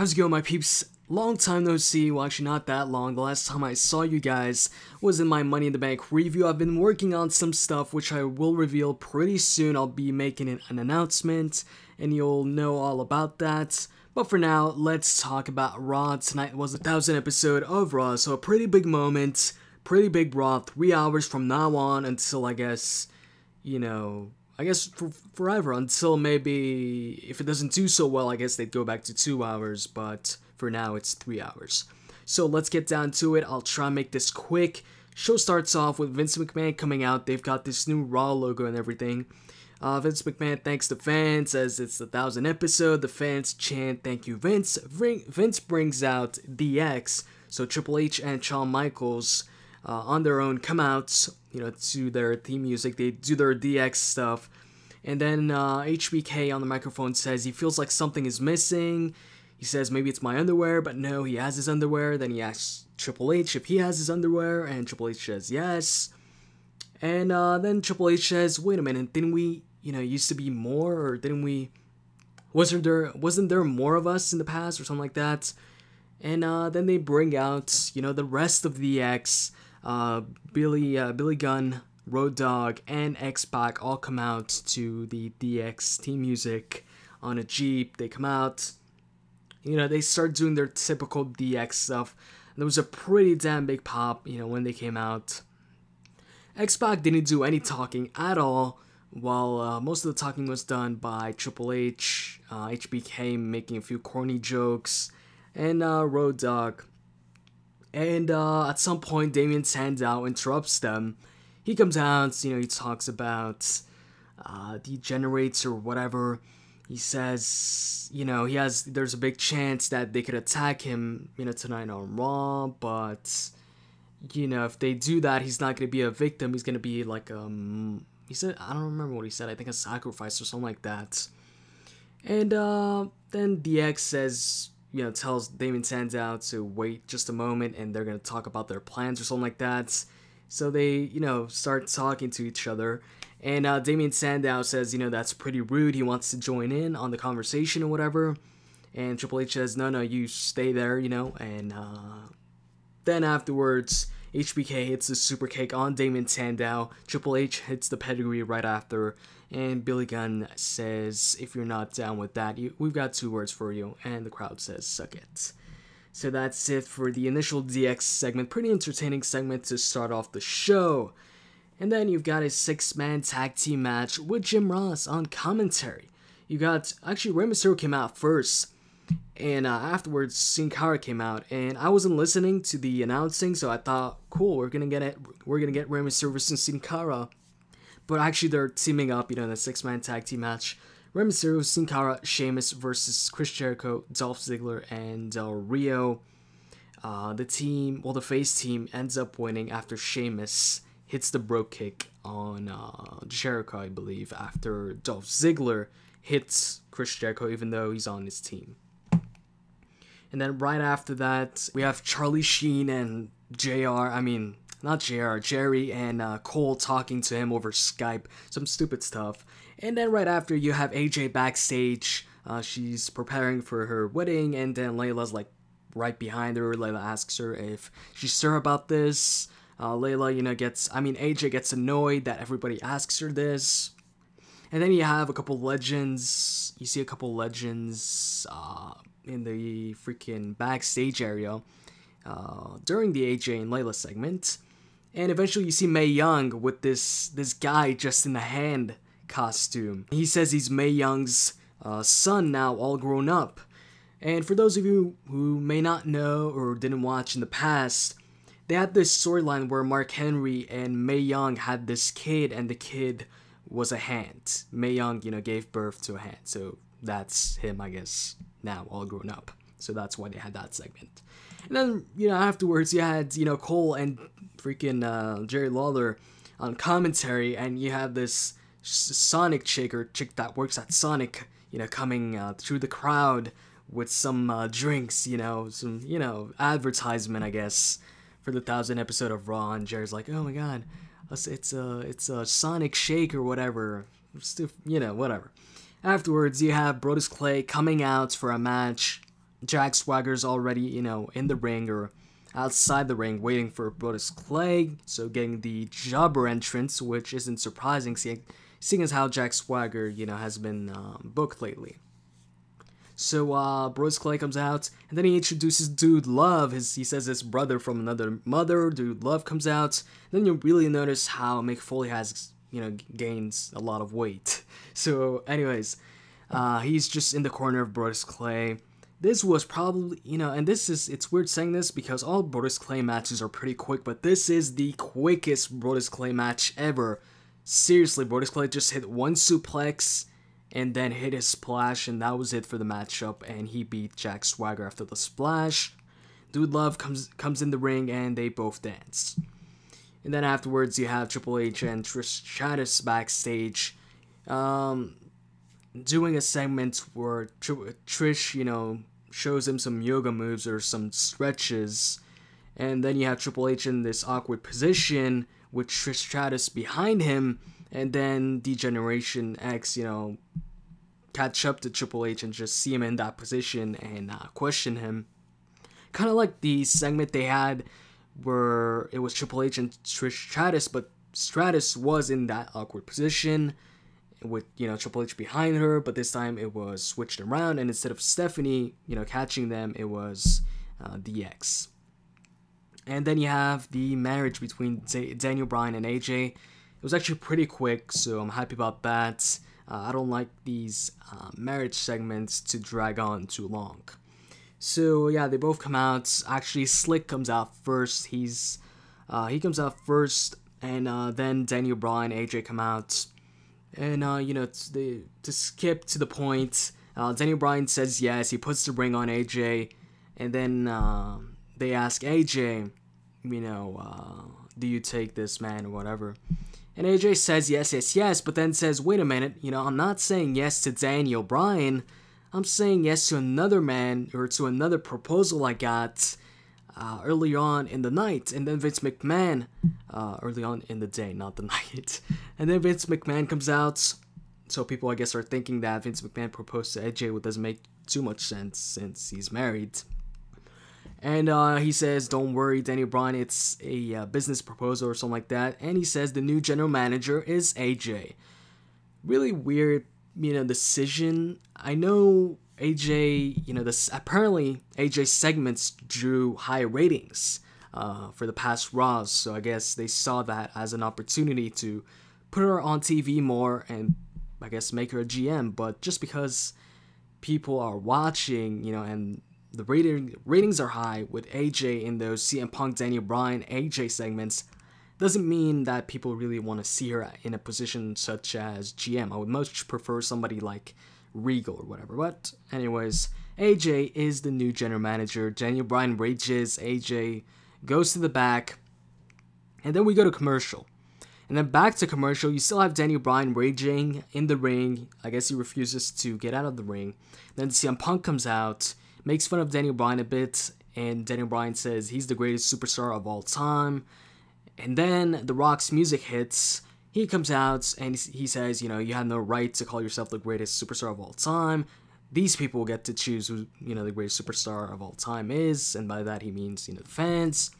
How's it going, my peeps? Long time no see, well actually not that long, the last time I saw you guys was in my Money in the Bank review. I've been working on some stuff which I will reveal pretty soon, I'll be making an, announcement and you'll know all about that. But for now, let's talk about Raw. Tonight was the 1000th episode of Raw, so a pretty big moment, pretty big Raw, 3 hours from now on until I guess, you know, I guess for forever until maybe if it doesn't do so well, I guess they'd go back to two hours. But for now, it's three hours. So let's get down to it. I'll try and make this quick. Show starts off with Vince McMahon coming out. They've got this new Raw logo and everything. Uh, Vince McMahon thanks the fans as it's the thousand episode. The fans chant, "Thank you, Vince." Vince brings out DX, so Triple H and Shawn Michaels uh, on their own come out, you know, to their theme music. They do their DX stuff. And then uh, HBK on the microphone says he feels like something is missing. He says maybe it's my underwear, but no, he has his underwear. Then he asks Triple H if he has his underwear, and Triple H says yes. And uh, then Triple H says, "Wait a minute, didn't we, you know, used to be more, or didn't we? Wasn't there wasn't there more of us in the past, or something like that?" And uh, then they bring out, you know, the rest of the X uh, Billy uh, Billy Gunn, Road Dog, and X Pac all come out to the DX team music on a jeep. They come out, you know, they start doing their typical DX stuff. And there was a pretty damn big pop, you know, when they came out. X Pac didn't do any talking at all. While uh, most of the talking was done by Triple H, HBK uh, making a few corny jokes, and uh, Road Dog and uh, at some point, Damien Sandow interrupts them. He comes out, you know, he talks about uh, degenerates or whatever. He says, you know, he has, there's a big chance that they could attack him, you know, tonight on Raw, but, you know, if they do that, he's not going to be a victim. He's going to be like, um, he said, I don't remember what he said. I think a sacrifice or something like that. And uh, then DX says, you know, tells Damon Sandow to wait just a moment and they're going to talk about their plans or something like that. So they, you know, start talking to each other. And uh, Damien Sandow says, you know, that's pretty rude. He wants to join in on the conversation or whatever. And Triple H says, no, no, you stay there, you know. And uh, then afterwards, HBK hits the super kick on Damon Sandow. Triple H hits the pedigree right after. And Billy Gunn says, if you're not down with that, you, we've got two words for you. And the crowd says, suck it. So that's it for the initial DX segment. Pretty entertaining segment to start off the show. And then you've got a six man tag team match with Jim Ross on commentary. You got, actually, Rey Mysterio came out first and uh, afterwards Sin Cara came out, and I wasn't listening to the announcing, so I thought, cool, we're gonna get it, we're gonna get Rey Mysterio and Sin Cara, but actually they're teaming up, you know, in a six-man tag team match. Rey Mysterio, Sin Cara, Sheamus versus Chris Jericho, Dolph Ziggler, and Del Rio. Uh, the team, well, the face team ends up winning after Sheamus hits the bro kick on uh, Jericho, I believe, after Dolph Ziggler hits Chris Jericho, even though he's on his team. And then right after that, we have Charlie Sheen and JR, I mean, not JR, Jerry and uh, Cole talking to him over Skype, some stupid stuff. And then right after, you have AJ backstage. Uh, she's preparing for her wedding, and then Layla's like right behind her. Layla asks her if she's sure about this. Uh, Layla, you know, gets, I mean, AJ gets annoyed that everybody asks her this. And then you have a couple legends. You see a couple legends. Uh, in the freaking backstage area uh, during the AJ and Layla segment, and eventually you see May Young with this this guy just in a hand costume. He says he's May Young's uh, son now, all grown up. And for those of you who may not know or didn't watch in the past, they had this storyline where Mark Henry and May Young had this kid, and the kid was a hand. May Young, you know, gave birth to a hand. So that's him, I guess, now all grown up. So that's why they had that segment. And then, you know, afterwards you had, you know, Cole and freaking uh, Jerry Lawler on commentary, and you have this Sonic chick or chick that works at Sonic, you know, coming uh, through the crowd with some uh, drinks, you know, some, you know, advertisement, I guess, for the thousand episode of Raw. And Jerry's like, oh my god, it's, a, uh, it's a Sonic shake or whatever. you know, whatever. Afterwards, you have Brodus Clay coming out for a match. Jack Swagger's already, you know, in the ring or outside the ring waiting for Brodus Clay, so getting the jobber entrance, which isn't surprising seeing, seeing as how Jack Swagger, you know, has been um, booked lately. So uh, Brodus Clay comes out, and then he introduces Dude Love. His he says his brother from another mother. Dude Love comes out. Then you really notice how Mick Foley has you know, gains a lot of weight. So, anyways, uh, he's just in the corner of Brodus Clay. This was probably, you know, and this is, it's weird saying this because all Brodus Clay matches are pretty quick, but this is the quickest Brodus Clay match ever. Seriously, Brodus Clay just hit one suplex and then hit his splash, and that was it for the matchup, and he beat Jack Swagger after the splash. Dude Love comes comes in the ring and they both dance. And then afterwards, you have Triple H and Trish Stratus backstage, um, doing a segment where Tr- Trish, you know, shows him some yoga moves or some stretches, and then you have Triple H in this awkward position with Trish Stratus behind him, and then Degeneration X, you know, catch up to Triple H and just see him in that position and uh, question him. Kind of like the segment they had were it was Triple H and Trish Stratus, but Stratus was in that awkward position with you know Triple H behind her, but this time it was switched around, and instead of Stephanie, you know, catching them, it was uh, DX. And then you have the marriage between D- Daniel Bryan and AJ. It was actually pretty quick, so I'm happy about that. Uh, I don't like these uh, marriage segments to drag on too long. So yeah, they both come out. Actually, Slick comes out first. He's uh, he comes out first, and uh, then Daniel Bryan, AJ come out, and uh, you know to, the, to skip to the point, uh, Daniel Bryan says yes. He puts the ring on AJ, and then uh, they ask AJ, you know, uh, do you take this man or whatever? And AJ says yes, yes, yes, but then says, wait a minute, you know, I'm not saying yes to Daniel Bryan. I'm saying yes to another man or to another proposal I got uh, early on in the night. And then Vince McMahon, uh, early on in the day, not the night. And then Vince McMahon comes out. So people, I guess, are thinking that Vince McMahon proposed to AJ, which doesn't make too much sense since he's married. And uh, he says, Don't worry, Danny Bryan, it's a uh, business proposal or something like that. And he says, The new general manager is AJ. Really weird you know, decision. I know AJ, you know, this apparently AJ segments drew high ratings uh, for the past Raws, so I guess they saw that as an opportunity to put her on TV more and I guess make her a GM. But just because people are watching, you know, and the rating ratings are high with AJ in those CM Punk, Daniel Bryan, AJ segments, doesn't mean that people really want to see her in a position such as GM. I would much prefer somebody like Regal or whatever. But, anyways, AJ is the new general manager. Daniel Bryan rages. AJ goes to the back. And then we go to commercial. And then back to commercial, you still have Daniel Bryan raging in the ring. I guess he refuses to get out of the ring. Then CM Punk comes out, makes fun of Daniel Bryan a bit, and Daniel Bryan says he's the greatest superstar of all time. And then The Rock's music hits. He comes out and he says, you know, you have no right to call yourself the greatest superstar of all time. These people get to choose who, you know, the greatest superstar of all time is. And by that, he means, you know, the fans.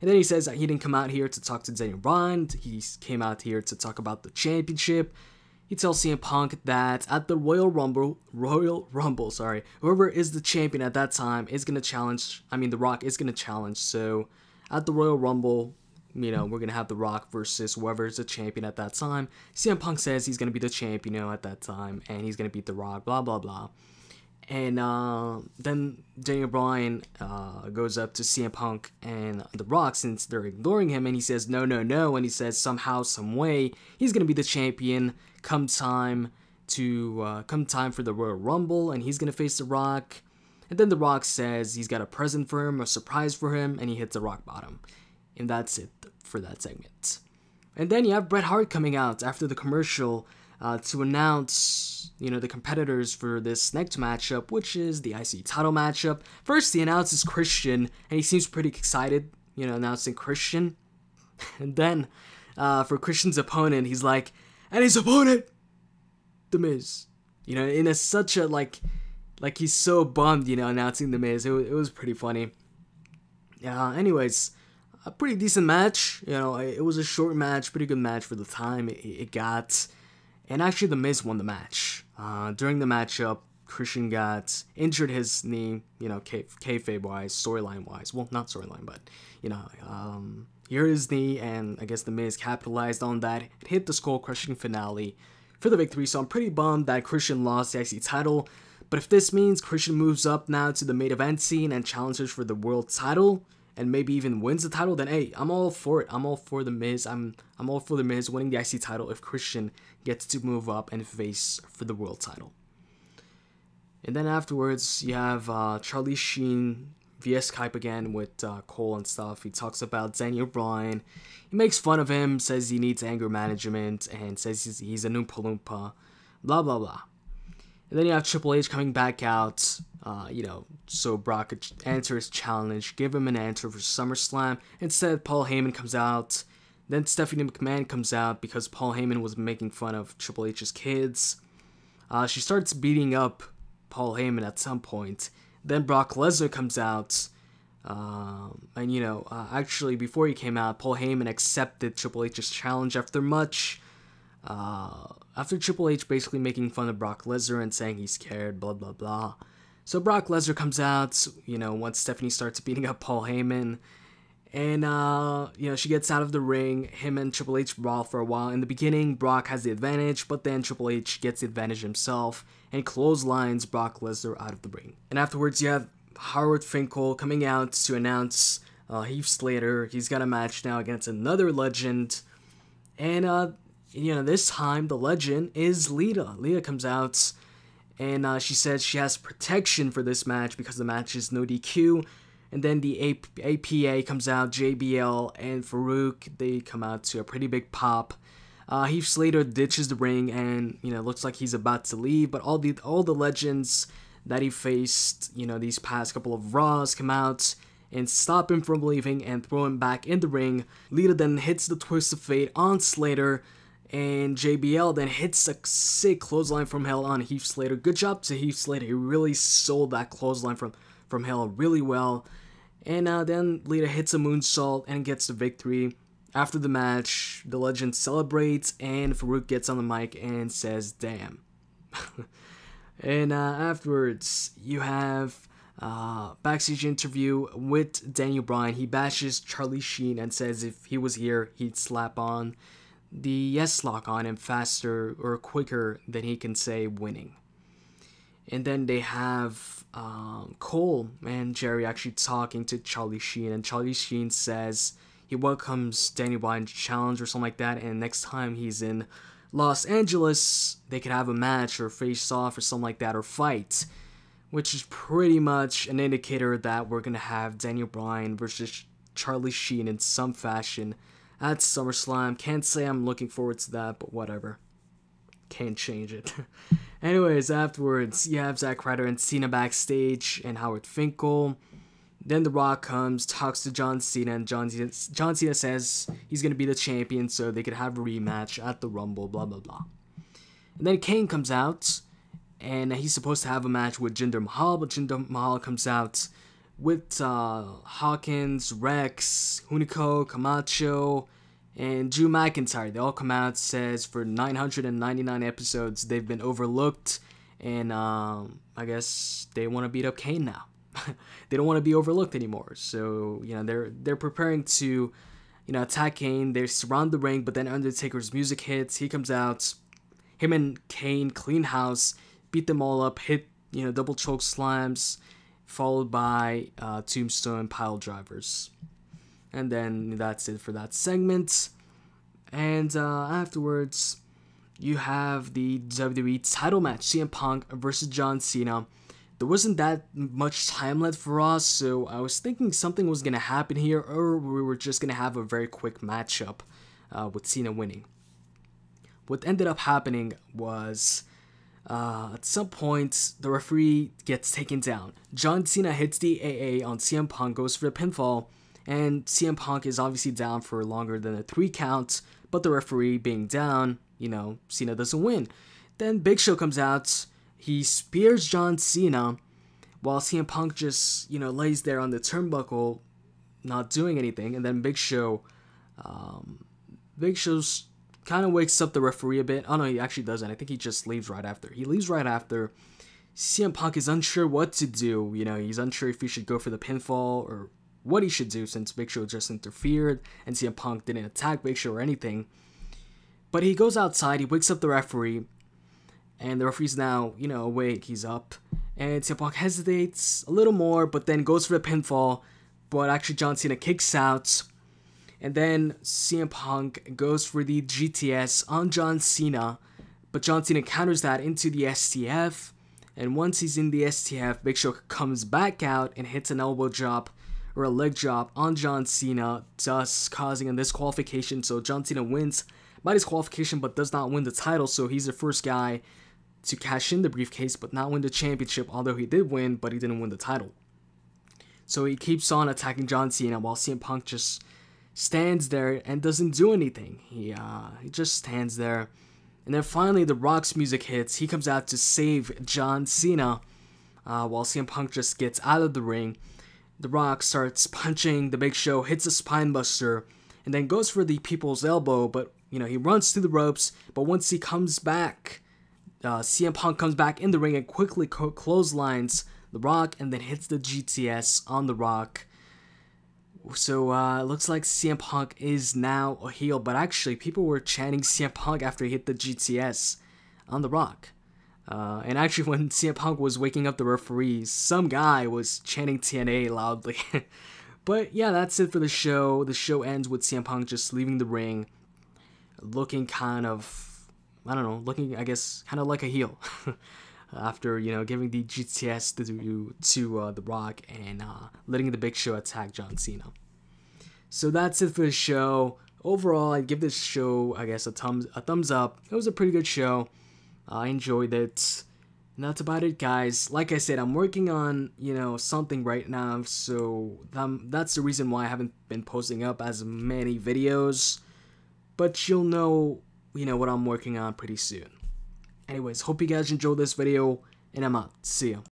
And then he says that he didn't come out here to talk to Daniel Bryan. He came out here to talk about the championship. He tells CM Punk that at the Royal Rumble, Royal Rumble, sorry, whoever is the champion at that time is gonna challenge. I mean, The Rock is gonna challenge. So at the Royal Rumble, you know, we're gonna have The Rock versus whoever is the champion at that time. CM Punk says he's gonna be the champion, you know, at that time, and he's gonna beat The Rock, blah blah blah. And uh, then Daniel Bryan uh, goes up to CM Punk and The Rock since they're ignoring him, and he says no, no, no, and he says somehow, some way, he's gonna be the champion come time to uh, come time for the Royal Rumble, and he's gonna face The Rock. And then The Rock says he's got a present for him, a surprise for him, and he hits the rock bottom. And that's it for that segment. And then you have Bret Hart coming out after the commercial uh, to announce, you know, the competitors for this next matchup, which is the IC title matchup. First, he announces Christian, and he seems pretty excited, you know, announcing Christian. And then, uh, for Christian's opponent, he's like, and his opponent, The Miz. You know, in a, such a like, like he's so bummed, you know, announcing The Miz. It, it was pretty funny. Yeah. Uh, anyways, a pretty decent match. You know, it was a short match, pretty good match for the time it, it got. And actually, The Miz won the match. Uh, during the matchup, Christian got injured his knee, you know, kayfabe wise, storyline wise. Well, not storyline, but, you know, um, he hurt his knee, and I guess The Miz capitalized on that. It hit the skull crushing finale for the victory, so I'm pretty bummed that Christian lost the IC title. But if this means Christian moves up now to the main event scene and challenges for the world title, and maybe even wins the title, then hey, I'm all for it. I'm all for the Miz. I'm I'm all for the Miz winning the IC title if Christian gets to move up and face for the world title. And then afterwards, you have uh, Charlie Sheen via Skype again with uh, Cole and stuff. He talks about Daniel Bryan. He makes fun of him, says he needs anger management, and says he's, he's a Noompa Loompa. Blah, blah, blah. And then you have Triple H coming back out uh, you know, so Brock could answer his challenge, give him an answer for SummerSlam. Instead, Paul Heyman comes out. Then Stephanie McMahon comes out because Paul Heyman was making fun of Triple H's kids. Uh, she starts beating up Paul Heyman at some point. Then Brock Lesnar comes out. Um, and you know, uh, actually, before he came out, Paul Heyman accepted Triple H's challenge after much. Uh, after Triple H basically making fun of Brock Lesnar and saying he's scared, blah blah blah. So Brock Lesnar comes out, you know, once Stephanie starts beating up Paul Heyman. And, uh, you know, she gets out of the ring. Him and Triple H brawl for a while. In the beginning, Brock has the advantage, but then Triple H gets the advantage himself and clotheslines Brock Lesnar out of the ring. And afterwards, you have Howard Finkel coming out to announce uh, Heath Slater. He's got a match now against another legend. And, uh, you know, this time the legend is Lita. Lita comes out and uh, she says she has protection for this match because the match is no DQ. And then the A- APA comes out, JBL and Farouk they come out to a pretty big pop. Uh, Heath Slater ditches the ring and you know looks like he's about to leave, but all the all the legends that he faced, you know, these past couple of Raws come out and stop him from leaving and throw him back in the ring. Lita then hits the twist of fate on Slater, and JBL then hits a sick clothesline from hell on Heath Slater. Good job to Heath Slater. He really sold that clothesline from, from hell really well. And uh, then Lita hits a moonsault and gets the victory. After the match, the legend celebrates and Farouk gets on the mic and says, Damn. and uh, afterwards, you have uh, backstage interview with Daniel Bryan. He bashes Charlie Sheen and says if he was here, he'd slap on the yes lock on him faster or quicker than he can say winning. And then they have um, Cole and Jerry actually talking to Charlie Sheen, and Charlie Sheen says he welcomes Danny Bryan's challenge or something like that, and next time he's in Los Angeles, they could have a match or face off or something like that or fight, which is pretty much an indicator that we're gonna have Daniel Bryan versus Charlie Sheen in some fashion at SummerSlam. Can't say I'm looking forward to that, but whatever. Can't change it. Anyways, afterwards, you have Zack Ryder and Cena backstage and Howard Finkel. Then The Rock comes, talks to John Cena, and John Cena, John Cena says he's going to be the champion so they could have a rematch at the Rumble, blah, blah, blah. And then Kane comes out, and he's supposed to have a match with Jinder Mahal, but Jinder Mahal comes out with uh, Hawkins, Rex, Hunico, Camacho, and Drew McIntyre. They all come out says for 999 episodes they've been overlooked, and um, I guess they want to beat up Kane now. they don't want to be overlooked anymore. So you know they're they're preparing to you know attack Kane. They surround the ring, but then Undertaker's music hits. He comes out. Him and Kane clean house, beat them all up. Hit you know double choke slams, followed by uh, tombstone pile drivers. And then that's it for that segment. And uh, afterwards, you have the WWE title match CM Punk versus John Cena. There wasn't that much time left for us, so I was thinking something was gonna happen here, or we were just gonna have a very quick matchup uh, with Cena winning. What ended up happening was uh, at some point, the referee gets taken down. John Cena hits the AA on CM Punk, goes for the pinfall, and CM Punk is obviously down for longer than a three count, but the referee being down, you know, Cena doesn't win. Then Big Show comes out, he spears John Cena, while CM Punk just, you know, lays there on the turnbuckle, not doing anything. And then Big Show, um, Big Show's kind of wakes up the referee a bit. Oh no, he actually doesn't. I think he just leaves right after. He leaves right after. CM Punk is unsure what to do. You know, he's unsure if he should go for the pinfall or what he should do since Big Show just interfered and CM Punk didn't attack Big Show or anything. But he goes outside, he wakes up the referee, and the referee's now, you know, awake, he's up. And CM Punk hesitates a little more, but then goes for the pinfall. But actually, John Cena kicks out. And then CM Punk goes for the GTS on John Cena. But John Cena counters that into the STF. And once he's in the STF, Big Show comes back out and hits an elbow drop or a leg drop on John Cena, thus causing a disqualification. So John Cena wins by disqualification, but does not win the title. So he's the first guy to cash in the briefcase, but not win the championship. Although he did win, but he didn't win the title. So he keeps on attacking John Cena while CM Punk just stands there and doesn't do anything. He uh, he just stands there. And then finally, The Rock's music hits. He comes out to save John Cena, uh, while CM Punk just gets out of the ring. The Rock starts punching. The Big Show hits a spinebuster and then goes for the people's elbow, but you know, he runs to the ropes, but once he comes back, uh, CM Punk comes back in the ring and quickly co- clotheslines The Rock and then hits the GTS on The Rock. So uh, looks like CM Punk is now a heel, but actually people were chanting CM Punk after he hit the GTS on The Rock. Uh, and actually, when CM Punk was waking up the referees, some guy was chanting TNA loudly. but yeah, that's it for the show. The show ends with CM Punk just leaving the ring, looking kind of, I don't know, looking, I guess, kind of like a heel. After, you know, giving the GTS to, to uh, The Rock and uh, letting the Big Show attack John Cena. So that's it for the show. Overall, i give this show, I guess, a thumbs, a thumbs up. It was a pretty good show. I enjoyed it. And that's about it, guys. Like I said, I'm working on, you know, something right now, so that's the reason why I haven't been posting up as many videos. But you'll know, you know, what I'm working on pretty soon. Anyways, hope you guys enjoyed this video, and I'm out. See ya.